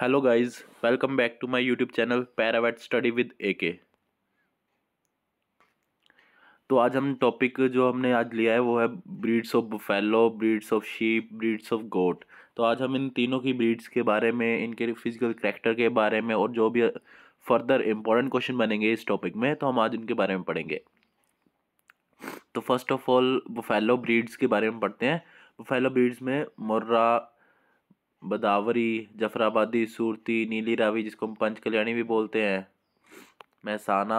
Hello guys welcome back to my YouTube channel paravet study with AK तो आज हम topic जो हमने आज लिया है वो है breeds of buffalo breeds of sheep breeds of goat तो आज हम इन तीनों की ब्रीड्स के बारे में इनके फिजिकल करेक्टर के बारे में और जो भी फर्दर इम्पोर्टेंट क्वेश्चन बनेंगे इस टॉपिक में तो हम आज इनके बारे में पढ़ेंगे तो फर्स्ट ऑफ ऑल वो ब्रीड्स के बारे में पढ़ते हैं बुफेलो ब्रीड्स में मुर्रा बदावरी जफराबादी सूरती नीली रावी जिसको हम पंच कल्याणी भी बोलते हैं महसाना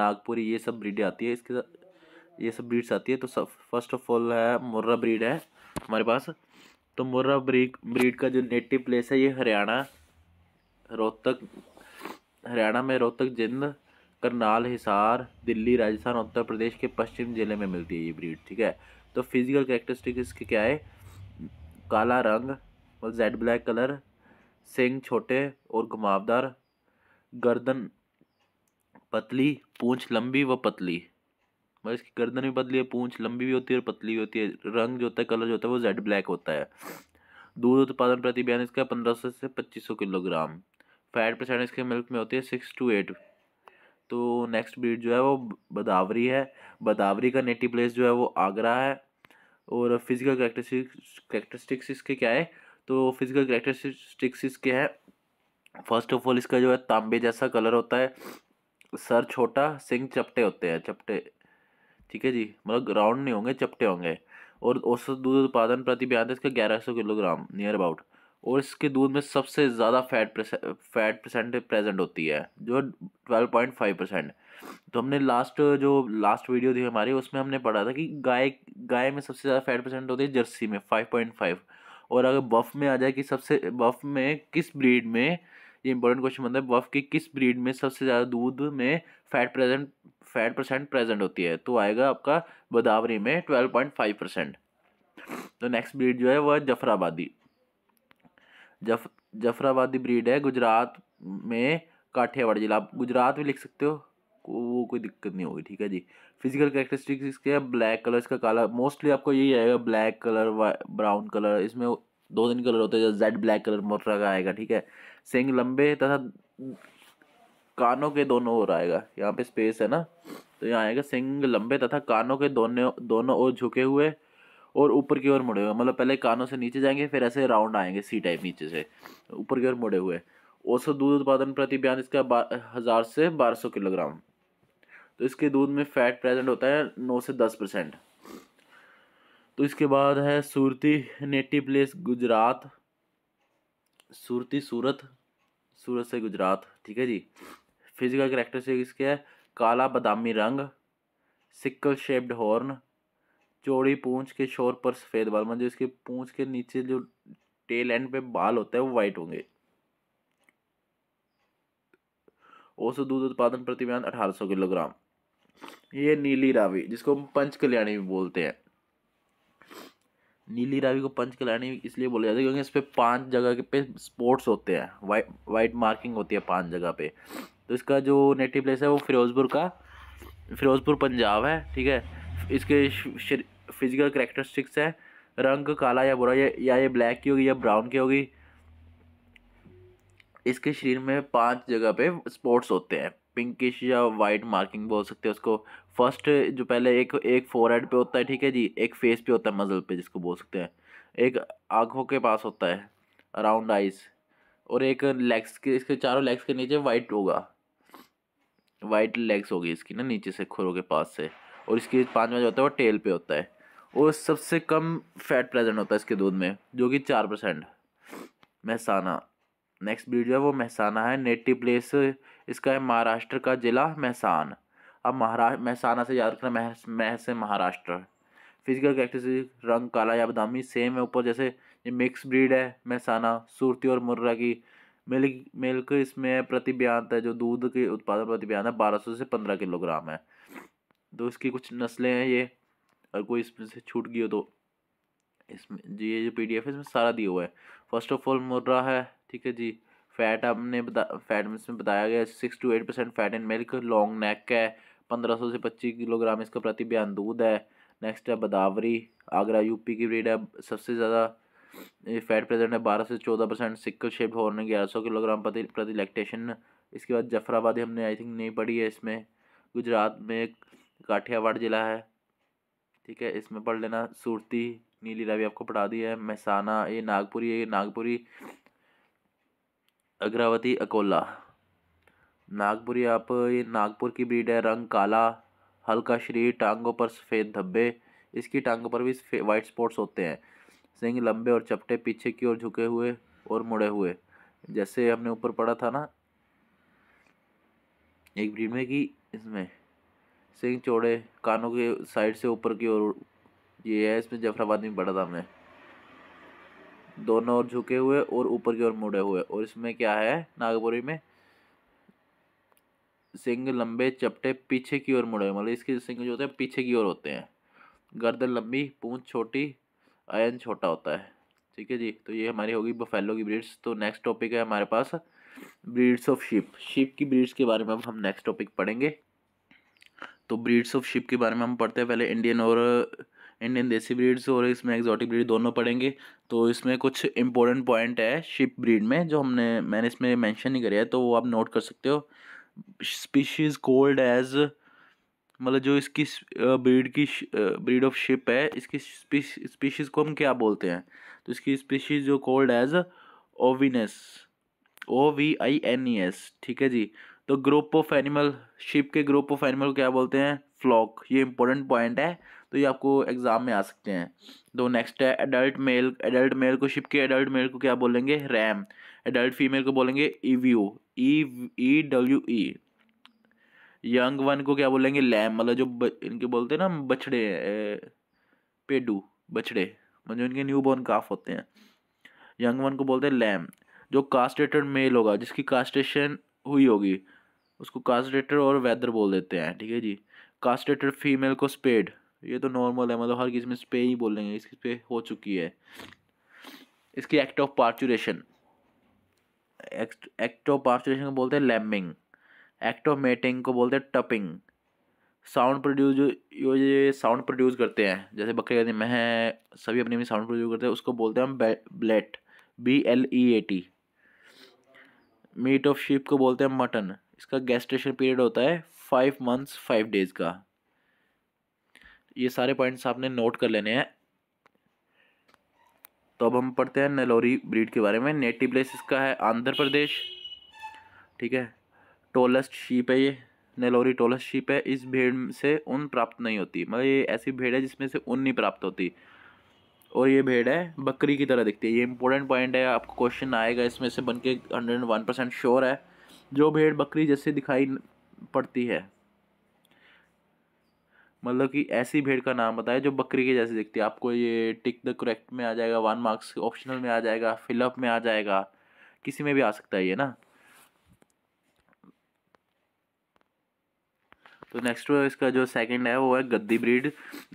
नागपुरी ये सब ब्रीडें आती है इसके साथ ये सब ब्रीड्स आती है तो सब फर्स्ट ऑफ ऑल है मुर्रा ब्रीड है हमारे पास तो मुर्रा ब्रीड ब्रीड का जो नेटिव प्लेस है ये हरियाणा रोहतक हरियाणा में रोहतक जिंद करनाल हिसार दिल्ली राजस्थान उत्तर प्रदेश के पश्चिम जिले में मिलती है ये ब्रीड ठीक है तो फिजिकल करेक्टरिस्टिक इसके क्या है काला रंग और जेड ब्लैक कलर सिंग छोटे और घुमावदार गर्दन पतली पूंछ लंबी व पतली मतलब इसकी गर्दन भी पतली है पूंछ लंबी भी होती है और पतली भी होती है रंग जो होता है कलर जो होता है वो जेड ब्लैक होता है दूध उत्पादन प्रति बयान इसका पंद्रह सौ से पच्चीस सौ किलोग्राम फैट परसेंट इसके मिल्क में होती है सिक्स टू एट तो नेक्स्ट ब्रीड जो है वो बदावरी है बदावरी का नेटिव प्लेस जो है वो आगरा है और फिजिकल करेक्टरिस्टिक्स इसके क्या है तो फिजिकल करेक्टरिस्टिक्स इसके हैं फर्स्ट ऑफ ऑल इसका जो है तांबे जैसा कलर होता है सर छोटा सिंग चपटे होते हैं चपटे ठीक है जी मतलब राउंड नहीं होंगे चपटे होंगे और औसत दूध उत्पादन प्रति ब्याज इसका ग्यारह सौ किलोग्राम नियर अबाउट और इसके दूध में सबसे ज़्यादा फैट फैट परसेंट प्रेजेंट होती है जो ट्वेल्व पॉइंट फाइव परसेंट तो हमने लास्ट जो लास्ट वीडियो थी हमारी उसमें हमने पढ़ा था कि गाय गाय में सबसे ज़्यादा फैट परसेंट होती है जर्सी में फाइव पॉइंट फाइव और अगर बफ में आ जाए कि सबसे बफ में किस ब्रीड में ये इंपॉर्टेंट क्वेश्चन बनता है बफ की किस ब्रीड में सबसे ज़्यादा दूध में fat present fat percent present होती है तो आएगा आपका बदावरी में ट्वेल्व पॉइंट फाइव परसेंट तो नेक्स्ट ब्रीड जो है वह जफराबादी जफ जफराबादी ब्रीड है गुजरात में काठियावाड़ जिला आप गुजरात भी लिख सकते हो वो कोई दिक्कत नहीं होगी ठीक है जी फिजिकल करेक्टरिस्टिक्स इसके ब्लैक कलर इसका काला मोस्टली आपको यही आएगा ब्लैक कलर ब्राउन कलर इसमें दो तीन कलर होते हैं जैसे जेड ब्लैक कलर मोटरा का आएगा ठीक है सिंग लंबे तथा कानों के दोनों ओर आएगा यहाँ पे स्पेस है ना तो यहाँ आएगा सिंग लंबे तथा कानों के दोनों दोनों ओर झुके हुए और ऊपर की ओर मुड़े हुए मतलब पहले कानों से नीचे जाएंगे फिर ऐसे राउंड आएंगे सी टाइप नीचे से ऊपर की ओर मुड़े हुए औसत दूध उत्पादन प्रति बयान इसका हज़ार से बारह सौ किलोग्राम तो इसके दूध में फैट प्रेजेंट होता है नौ से दस परसेंट तो इसके बाद है सूरती नेटिव प्लेस गुजरात सूरती सूरत सूरत से गुजरात ठीक है जी फिजिकल करेक्टर से इसके है काला बादामी रंग सिक्कल शेप्ड हॉर्न चौड़ी पूंछ के शोर पर सफ़ेद बाल मतलब इसके पूंछ के नीचे जो टेल एंड पे बाल होते हैं वो वाइट होंगे औसत दूध उत्पादन प्रति अठारह अठारह किलोग्राम ये नीली रावी जिसको हम पंच कल्याणी बोलते हैं नीली रावी को पंच खिलानी इसलिए बोला जाता है क्योंकि इस पर पाँच जगह के पे स्पॉट्स होते हैं वाइट वाइट मार्किंग होती है पाँच जगह पे तो इसका जो नेटिव प्लेस है वो फिरोजपुर का फिरोजपुर पंजाब है ठीक है इसके फिजिकल करेक्टरिस्टिक्स है रंग काला या बुरा या, या ये ब्लैक की होगी या ब्राउन की होगी इसके शरीर में पाँच जगह पे स्पॉट्स होते हैं पिंकिश या वाइट मार्किंग बोल सकते हैं उसको फर्स्ट जो पहले एक एक फोर हेड पे होता है ठीक है जी एक फेस पे होता है मजल पे जिसको बोल सकते हैं एक आँखों के पास होता है अराउंड आइज और एक लेग्स के इसके चारों लेग्स के नीचे वाइट होगा वाइट लेग्स होगी इसकी ना नीचे से खुरों के पास से और इसकी पाँचवा जो होता है वो टेल पे होता है और सबसे कम फैट प्रेजेंट होता है इसके दूध में जो कि चार परसेंट महसाना नेक्स्ट वीडियो है वो महसाना है नेटिव प्लेस इसका है महाराष्ट्र का ज़िला महसान अब महारा महसाना से याद रखना महस मह से महाराष्ट्र फिजिकल कैरेक्टरिस्टिक रंग काला या बदामी सेम है ऊपर जैसे ये मिक्स ब्रीड है महसाना सूरती और मुर्रा की मिल्क मिल्क इसमें प्रतिब्यांत है जो दूध के उत्पादन प्रतिब्यांत है बारह सौ से पंद्रह किलोग्राम है तो इसकी कुछ नस्लें हैं ये अगर कोई इसमें से छूट गई हो तो इसमें जी ये जो पी डी एफ है इसमें सारा दिया हुआ है फर्स्ट ऑफ ऑल मुर्रा है ठीक है जी फैट आपने बता फैट में इसमें बताया गया six to eight percent fat in milk long neck है पंद्रह सौ से पच्चीस किलोग्राम इसका प्रति बयान दूध है नेक्स्ट है बदावरी आगरा यूपी की ब्रीड है सबसे ज़्यादा फैट प्रेजेंट है बारह से चौदह परसेंट सिक्कल शेप हॉर्न ग्यारह सौ किलोग्राम प्रति प्रति लैक्टेशन इसके बाद जफराबादी हमने आई थिंक नहीं पढ़ी है इसमें गुजरात में एक काठियावाड़ जिला है ठीक है इसमें पढ़ लेना सूरती नीली रावी आपको पढ़ा दी है महसाना ये नागपुरी ये नागपुरी अग्रावती अकोला नागपुरी आप ये नागपुर की ब्रीड है रंग काला हल्का शरीर टांगों पर सफ़ेद धब्बे इसकी टांगों पर भी वाइट स्पॉट्स होते हैं सिंग लंबे और चपटे पीछे की ओर झुके हुए और मुड़े हुए जैसे हमने ऊपर पढ़ा था ना एक ब्रीड में कि इसमें सिंग चौड़े कानों के साइड से ऊपर की ओर ये है इसमें जफराबाद में पढ़ा था हमने दोनों ओर झुके हुए और ऊपर की ओर मुड़े हुए और इसमें क्या है नागपुरी में सिंग लंबे चपटे पीछे की ओर मुड़े हुए मतलब इसके सिंग जो होते हैं पीछे की ओर होते हैं गर्दन लंबी पूंछ छोटी आयन छोटा होता है ठीक है जी तो ये हमारी होगी बफेलो की ब्रीड्स तो नेक्स्ट टॉपिक है हमारे पास ब्रीड्स ऑफ शिप शिप की ब्रीड्स के बारे में अब हम नेक्स्ट टॉपिक पढ़ेंगे तो ब्रीड्स ऑफ शिप के बारे में हम पढ़ते हैं पहले इंडियन और इंडियन देसी ब्रीड्स और इसमें एक्जॉटिक ब्रीड दोनों पड़ेंगे तो इसमें कुछ इंपॉर्टेंट पॉइंट है शिप ब्रीड में जो हमने मैंने इसमें मैंशन नहीं करे है तो वो आप नोट कर सकते हो स्पीशीज़ कोल्ड एज मतलब जो इसकी ब्रीड की ब्रीड ऑफ शिप है इसकी स्पीशीज़ को हम क्या बोलते हैं तो इसकी स्पीशीज़ जो called as ovines O V I N E S ठीक है जी तो ग्रुप ऑफ एनिमल शिप के ग्रुप ऑफ एनिमल क्या बोलते हैं फ्लॉक ये इंपॉर्टेंट पॉइंट है तो ये आपको एग्ज़ाम में आ सकते हैं तो नेक्स्ट है एडल्ट मेल एडल्ट मेल को शिप के एडल्ट मेल को क्या बोलेंगे रैम एडल्ट फीमेल को बोलेंगे ई व्यू E E W E young one को क्या बोलेंगे लैम मतलब जो ब, इनके बोलते हैं ना बछड़े पेडू बछड़े मतलब इनके न्यू बॉर्न काफ होते हैं यंग वन को बोलते हैं लैम जो कास्टेटेड मेल होगा जिसकी कास्टेशन हुई होगी उसको कास्टेटेड और वेदर बोल देते हैं ठीक है जी कास्टेटर फीमेल को स्पेड ये तो नॉर्मल है मतलब हर किसी में स्पे ही बोलेंगे इस पे हो चुकी है इसकी act of parturition act of parturition को बोलते हैं लैम्बिंग एक्ट ऑफ मेटिंग को बोलते हैं टपिंग साउंड प्रोड्यूस जो जो ये साउंड प्रोड्यूस करते हैं जैसे बकरे कहते हैं मैं सभी अपने में साउंड प्रोड्यूस करते हैं उसको बोलते हैं हम bleat B L E A T meat of sheep को बोलते हैं मटन इसका गैस्ट्रेशन पीरियड होता है फाइव मंथ्स फाइव डेज़ का ये सारे पॉइंट्स आपने नोट कर लेने हैं तो अब हम पढ़ते हैं नलोरी ब्रीड के बारे में नेटिव प्लेस इसका है आंध्र प्रदेश ठीक है टोलस्ट शीप है ये नेलोरी टोलस्ट शीप है इस भेड़ से ऊन प्राप्त नहीं होती मतलब ये ऐसी भेड़ है जिसमें से ऊन नहीं प्राप्त होती और ये भेड़ है बकरी की तरह दिखती है ये इंपॉर्टेंट पॉइंट है आपको क्वेश्चन आएगा इसमें से बन के हंड्रेड वन परसेंट श्योर है जो भेड़ बकरी जैसे दिखाई पड़ती है मतलब कि ऐसी भेड़ का नाम बताया जो बकरी के जैसे दिखती है आपको ये टिक द करेक्ट में आ जाएगा वन मार्क्स ऑप्शनल में आ जाएगा फिलअप में आ जाएगा किसी में भी आ सकता है ये ना तो नेक्स्ट इसका जो सेकंड है वो है गद्दी ब्रीड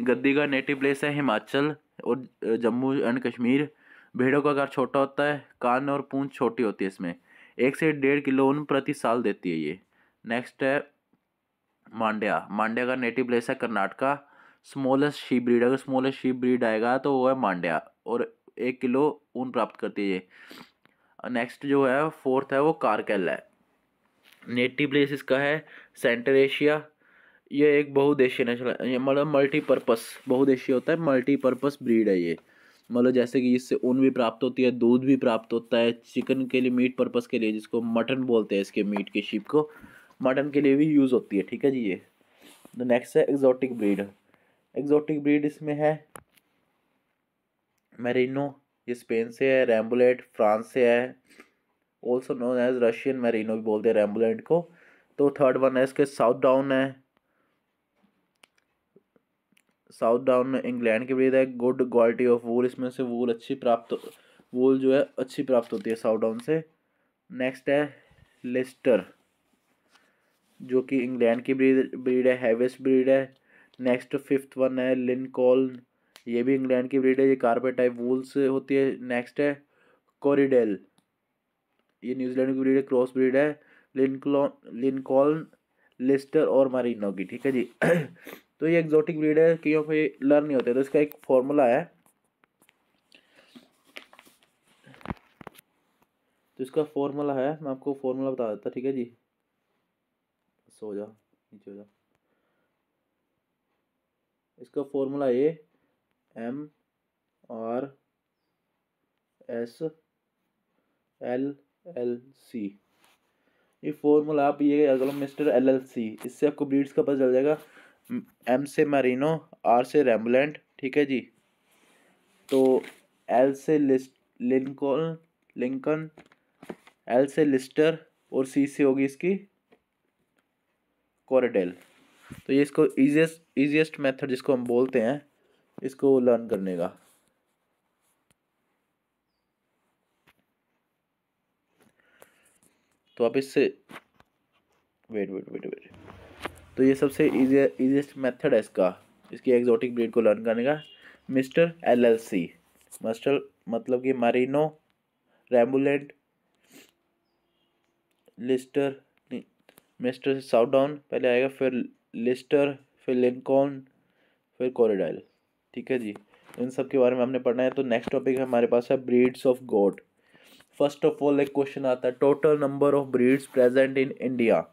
गद्दी का नेटिव प्लेस है हिमाचल और जम्मू एंड कश्मीर भेड़ों का आकार छोटा होता है कान और पूंछ छोटी होती है इसमें एक से डेढ़ किलो उन प्रति साल देती है ये नेक्स्ट है मांड्या मांड्या का नेटिव प्लेस है कर्नाटका स्मॉलेस्ट शीप ब्रीड अगर स्मॉलेस्ट शीप ब्रीड आएगा तो वो है मांड्या और एक किलो ऊन प्राप्त करती है ये नेक्स्ट जो है फोर्थ है वो कारकेल है नेटिव प्लेस इसका है सेंट्रल एशिया ये एक बहुदेशीय नेशनल ये मतलब मल्टीपर्पस बहुदेशीय होता है मल्टीपर्पस ब्रीड है ये मतलब जैसे कि इससे ऊन भी प्राप्त होती है दूध भी प्राप्त होता है चिकन के लिए मीट पर्पस के लिए जिसको मटन बोलते हैं इसके मीट के शिप को मटन के लिए भी यूज़ होती है ठीक है जी ये नेक्स्ट है एग्जॉटिक ब्रीड एग्जॉटिक ब्रीड इसमें है मेरीनो ये स्पेन से है रैम्बुलेट फ्रांस से है also known as Russian merino भी बोलते हैं रैम्बुलेट को तो थर्ड वन है इसके साउथ डाउन है साउथ डाउन में इंग्लैंड की ब्रीड है गुड क्वालिटी ऑफ वूल इसमें से वूल अच्छी प्राप्त वूल जो है अच्छी प्राप्त होती है साउथ डाउन से नेक्स्ट है लिस्टर जो कि इंग्लैंड की ब्रीड ब्रीड है हैवेस्ट ब्रीड है नेक्स्ट फिफ्थ वन है लिनकॉल्न ये भी इंग्लैंड की ब्रीड है ये कार्पेट टाइप वूल्स होती है नेक्स्ट है कॉरिडेल ये न्यूजीलैंड की ब्रीड है क्रॉस ब्रीड है लिनकॉल लिनकॉल्न लिस्टर और मरीनो की ठीक है जी तो ये एक्जोटिक ब्रीड है कईयों पे लर्न नहीं होते तो इसका एक फॉर्मूला है तो इसका फॉर्मूला है मैं आपको फॉर्मूला बता देता ठीक है जी सो जा नीचे हो जा इसका formula A M R S L L C ये फॉर्मूला आप ये अगर मिस्टर एल एल सी इससे आपको ब्रीड्स का पता चल जाएगा एम से मैरिनो आर से रेम्बुलेंट ठीक है जी तो एल से लिस्ट लिंकन लिंकन एल से लिस्टर और सी से होगी इसकी कोरडेल तो ये इसको ईजिएस्ट ईजिएस्ट मेथड जिसको हम बोलते हैं इसको लर्न करने का तो आप इससे वेट वेट वेट वेट तो ये सबसे ईजिएस्ट मेथड है इसका इसकी एग्जॉटिक ब्रीड को लर्न करने का मिस्टर एलएलसी मस्टर मतलब कि मरीनो रेमुलेंट लिस्टर मिस्टर साउडाउन पहले आएगा फिर लिस्टर फिर लिंकॉन फिर कॉरिडाइल ठीक है जी इन सब के बारे में हमने पढ़ना है तो नेक्स्ट टॉपिक हमारे पास है breeds of goat first of all एक क्वेश्चन आता है total number of breeds present in India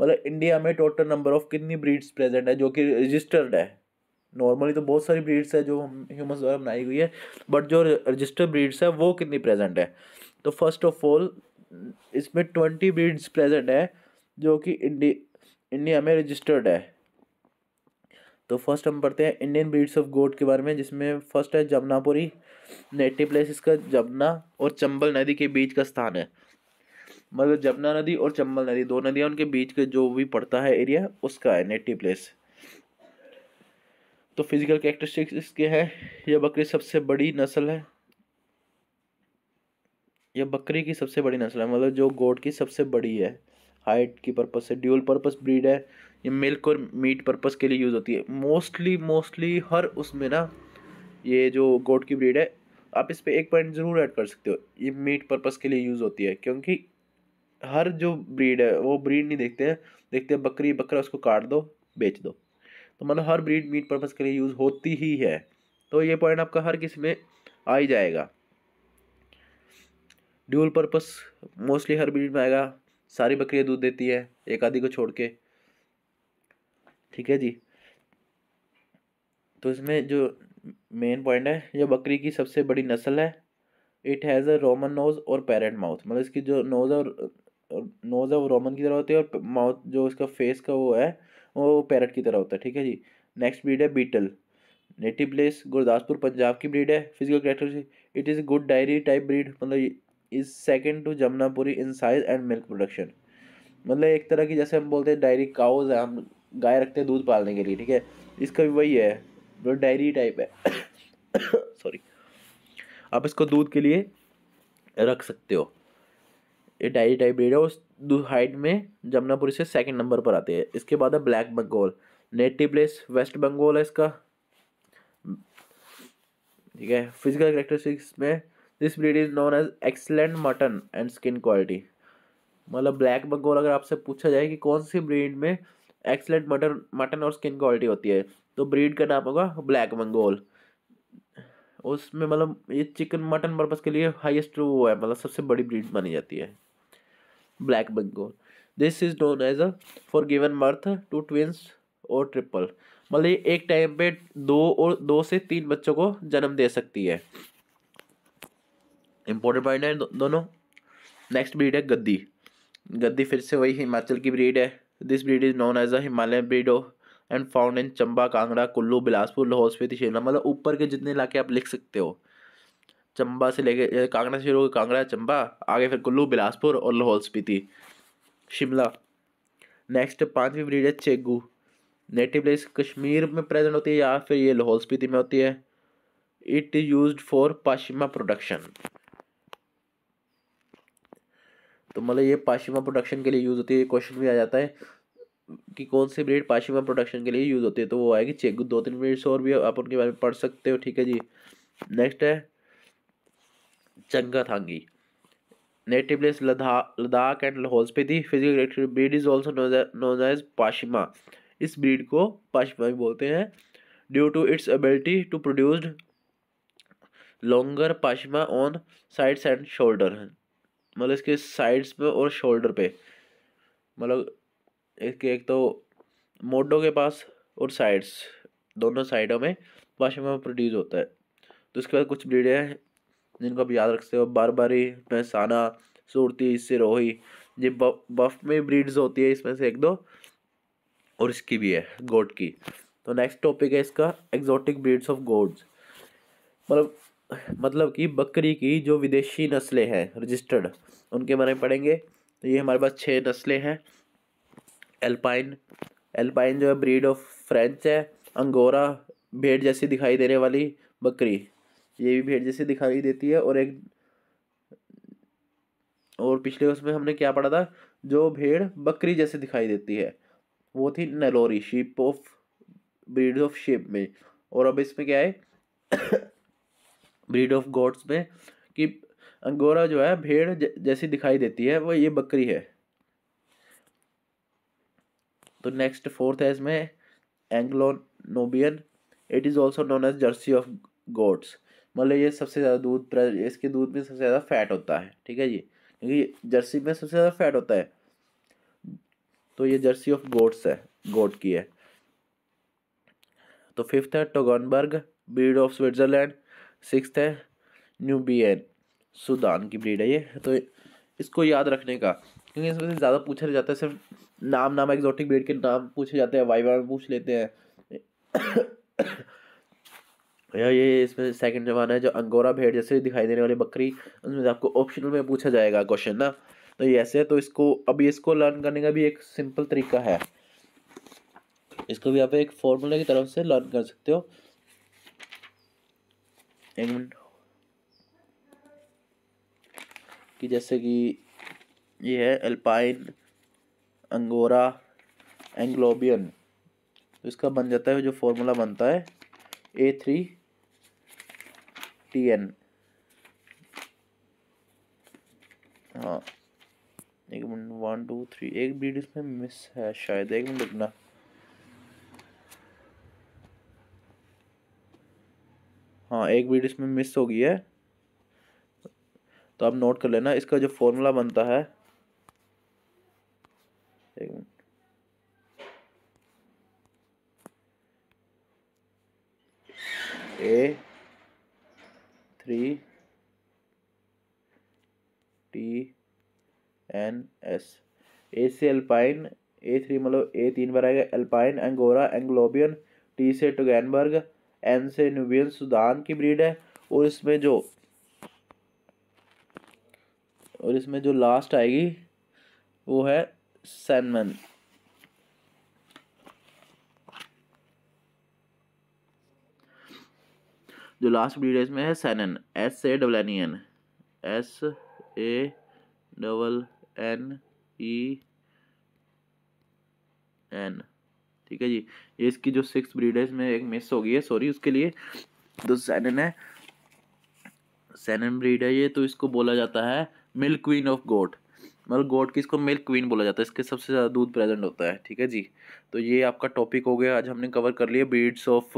मतलब इंडिया में टोटल नंबर ऑफ कितनी ब्रीड्स प्रेजेंट है जो कि रजिस्टर्ड है नॉर्मली तो बहुत सारी ब्रीड्स है जो हम ह्यूमन द्वारा बनाई हुई है बट जो रजिस्टर्ड ब्रीड्स है वो कितनी प्रेजेंट है तो फर्स्ट ऑफ ऑल इसमें ट्वेंटी ब्रीड्स प्रेजेंट है जो कि इंडी इंडिया में रजिस्टर्ड है तो फर्स्ट हम पढ़ते हैं इंडियन ब्रीड्स ऑफ गोट के बारे में जिसमें फर्स्ट है जमुनापुरी नेटिव प्लेस इसका जमुना और चंबल नदी के बीच का स्थान है मतलब जमुना नदी और चंबल नदी दो नदियाँ उनके बीच के जो भी पड़ता है एरिया उसका है नेटिव प्लेस तो फिजिकल कैरेक्टरिस्टिक्स इसके हैं यह बकरी सबसे बड़ी नस्ल है यह बकरी की सबसे बड़ी नस्ल है मतलब जो गोट की सबसे बड़ी है हाइट की पर्पज़ से ड्यूल पर्पज़ ब्रीड है ये मिल्क और मीट पर्पज़ के लिए यूज़ होती है मोस्टली मोस्टली हर उसमें ना ये जो गोट की ब्रीड है आप इस पर एक पॉइंट ज़रूर ऐड कर सकते हो ये मीट पर्पज़ के लिए यूज़ होती है क्योंकि हर जो ब्रीड है वो ब्रीड नहीं देखते हैं देखते हैं बकरी बकरा उसको काट दो बेच दो तो मतलब हर ब्रीड मीट पर्पज़ के लिए यूज़ होती ही है तो ये पॉइंट आपका हर किसी में आ ही जाएगा ड्यूल पर्पज़ मोस्टली हर ब्रीड में आएगा सारी बकरियाँ दूध देती है एक आधी को छोड़ के ठीक है जी तो इसमें जो मेन पॉइंट है यह बकरी की सबसे बड़ी नस्ल है it has a Roman nose और पैरेट माउथ मतलब इसकी जो नोज़ और नोज़ है वो रोमन की तरह होती है और माउथ जो इसका फेस का वो है वो पैरेट की तरह होता है ठीक है जी नेक्स्ट ब्रीड है Beetal native place Gurdaspur Punjab की ब्रीड है physical character it is good dairy type breed मतलब is second to Jamunapari in size and milk production मतलब एक तरह की जैसे हम बोलते हैं डायरी काउज है हम गाय रखते हैं दूध पालने के लिए ठीक है इसका भी वही है जो डायरी टाइप है सॉरी आप इसको दूध के लिए रख सकते हो ये डायरी टाइप ब्रीड है उस हाइट में जमुनापुरी से सेकंड नंबर पर आते हैं इसके बाद है black Bengal native place West Bengal है इसका ठीक है फिजिकल करेक्टरिस्टिक्स में this breed is known as excellent mutton and skin quality मतलब ब्लैक बंगोल अगर आपसे पूछा जाए कि कौन सी ब्रीड में एक्सलेंट मटन मटन और स्किन क्वालिटी होती है तो ब्रीड का नाम होगा ब्लैक बंगोल उसमें मतलब ये चिकन मटन पर्पज़ के लिए हाईएस्ट वो है मतलब सबसे बड़ी ब्रीड मानी जाती है black Bengal this is known as a for given birth to twins और ट्रिपल मतलब ये एक टाइम पे दो और दो से तीन बच्चों को जन्म दे सकती है इम्पोर्टेड ब्रांड है दो, दोनों नेक्स्ट ब्रीड है गद्दी गद्दी फिर से वही हिमाचल की ब्रीड है this breed is known as a Himalayan breed of and found in Chamba Kangra Kullu Bilaspur Lahaul Spiti Shimla मतलब ऊपर के जितने इलाके आप लिख सकते हो चंबा से लेके कांगड़ा से शुरू कांगड़ा चंबा आगे फिर कुल्लू बिलासपुर और लाहौल स्पीति शिमला नेक्स्ट पाँचवीं ब्रीड है चेगू नेटिव प्लेस कश्मीर में प्रेजेंट होती है या फिर ये लाहौल स्पीति में होती है it is use for pashmina production तो मतलब ये पाशिमा प्रोडक्शन के लिए यूज़ होती है क्वेश्चन भी आ जाता है कि कौन सी ब्रीड पाशिमा प्रोडक्शन के लिए यूज़ होती है तो वो आएगी चेक दो तीन ब्रीड्स और भी आप उनके बारे में पढ़ सकते हो ठीक है जी नेक्स्ट है Changthangi native Ladakh Ladakh and Lahaul Hospiti. Physical physical breed is also known as pashmina इस ब्रीड को पाशिमा भी बोलते हैं due to its ability to produced longer pashmina on sides and shoulder मतलब इसके साइड्स पे और शोल्डर पे मतलब इसके एक तो मोडो के पास और साइड्स दोनों साइडों में वाशिंग प्रोड्यूस होता है तो इसके बाद कुछ ब्रीडें हैं जिनको आप याद रख सकते हो बारबारी महसाना सूरती सिरोही ये बफ में ब्रीड्स होती है इसमें से एक दो और इसकी भी है गोट की तो नेक्स्ट टॉपिक है इसका एग्जॉटिक ब्रीड्स ऑफ गोड्स मतलब मतलब कि बकरी की जो विदेशी नस्लें हैं रजिस्टर्ड उनके बारे में पढ़ेंगे तो ये हमारे पास छः नस्लें हैं एल्पाइन एल्पाइन जो है ब्रीड ऑफ फ्रेंच है अंगोरा भेड़ जैसी दिखाई देने वाली बकरी ये भी भेड़ जैसी दिखाई देती है और एक और पिछले उसमें हमने क्या पढ़ा था जो भेड़ बकरी जैसे दिखाई देती है वो थी Nellore sheep of breed of sheep में और अब इसमें क्या है ब्रीड ऑफ गॉड्स में कि अंगोरा जो है भेड़ जैसी दिखाई देती है वो ये बकरी है तो नेक्स्ट फोर्थ है इसमें Anglo Nubian it is also known as Jersey of goats मतलब ये सबसे ज़्यादा दूध इसके दूध में सबसे ज़्यादा फैट होता है ठीक है जी क्योंकि जर्सी में सबसे ज़्यादा फैट होता है तो ये जर्सी ऑफ गोट्स है गोट की है तो फिफ्थ है Toggenburg breed of Switzerland six है न्यूबियन सुदान की ब्रीड है ये तो इसको याद रखने का क्योंकि इसमें से ज़्यादा पूछा नहीं जाता है सिर्फ नाम नाम एग्जॉटिक ब्रीड के नाम पूछे जाते हैं वाई वाई पूछ लेते हैं या ये इसमें सेकंड जमाना है जो अंगोरा भेड़ जैसे दिखाई देने वाली बकरी उसमें आपको ऑप्शनल में पूछा जाएगा क्वेश्चन ना तो ये ऐसे है तो इसको अभी इसको लर्न करने का भी एक सिंपल तरीका है इसको भी आप एक फॉर्मूला की तरफ से लर्न कर सकते हो एक मिनट कि जैसे कि ये है अल्पाइन अंगोरा एंग्लोबियन तो इसका बन जाता है जो फॉर्मूला बनता है ए थ्री टी एन हाँ एक मिनट वन टू थ्री एक ब्रीड इसमें मिस है शायद एक मिनट रुकना हाँ एक बीट इसमें मिस हो गई है तो आप नोट कर लेना इसका जो फॉर्मूला बनता है एक minute A three T N S A से अल्पाइन ए थ्री मतलब ए तीन बार आएगा अल्पाइन एंगोरा एंग्लोबियन टी से टुगैनबर्ग एन से न्यूबियन सुदान की ब्रीड है और इसमें जो और इसमें जो लास्ट आएगी वो है सैनमन जो लास्ट ब्रीड है इसमें है Saanen S A double N E N S A double N E N ठीक है जी ये इसकी जो सिक्स ब्रीड है इसमें एक मिस हो गई है सॉरी उसके लिए तो सैनन है सैनन ब्रीड है ये तो इसको बोला जाता है मिल्क क्वीन ऑफ गोट मतलब गोट की इसको मिल्क क्वीन बोला जाता है इसके सबसे ज़्यादा दूध प्रेजेंट होता है ठीक है जी तो ये आपका टॉपिक हो गया आज हमने कवर कर लिया breeds of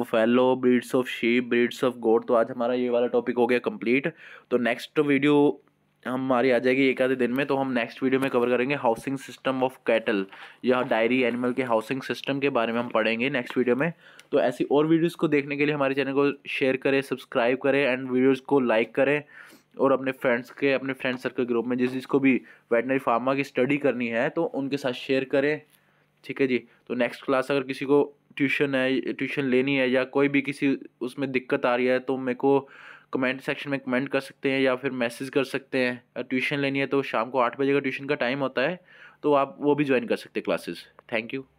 buffalo breeds of sheep breeds of goat तो आज हमारा ये वाला टॉपिक हो गया कंप्लीट तो नेक्स्ट वीडियो हमारी आ जाएगी एक आधे दिन में तो हम नेक्स्ट वीडियो में कवर करेंगे हाउसिंग सिस्टम ऑफ कैटल या डायरी एनिमल के हाउसिंग सिस्टम के बारे में हम पढ़ेंगे नेक्स्ट वीडियो में तो ऐसी और वीडियोज़ को देखने के लिए हमारे चैनल को शेयर करें सब्सक्राइब करें एंड वीडियोज़ को लाइक करें और अपने फ्रेंड्स के अपने फ्रेंड सर्कल ग्रुप में जिस जिसको भी वेटनरी फार्मा की स्टडी करनी है तो उनके साथ शेयर करें ठीक है जी तो नेक्स्ट क्लास अगर किसी को ट्यूशन है ट्यूशन लेनी है या कोई भी किसी उसमें दिक्कत आ रही है तो मेरे को कमेंट सेक्शन में कमेंट कर सकते हैं या फिर मैसेज कर सकते हैं ट्यूशन लेनी है तो शाम को आठ बजे का ट्यूशन का टाइम होता है तो आप वो भी ज्वाइन कर सकते हैं क्लासेस थैंक यू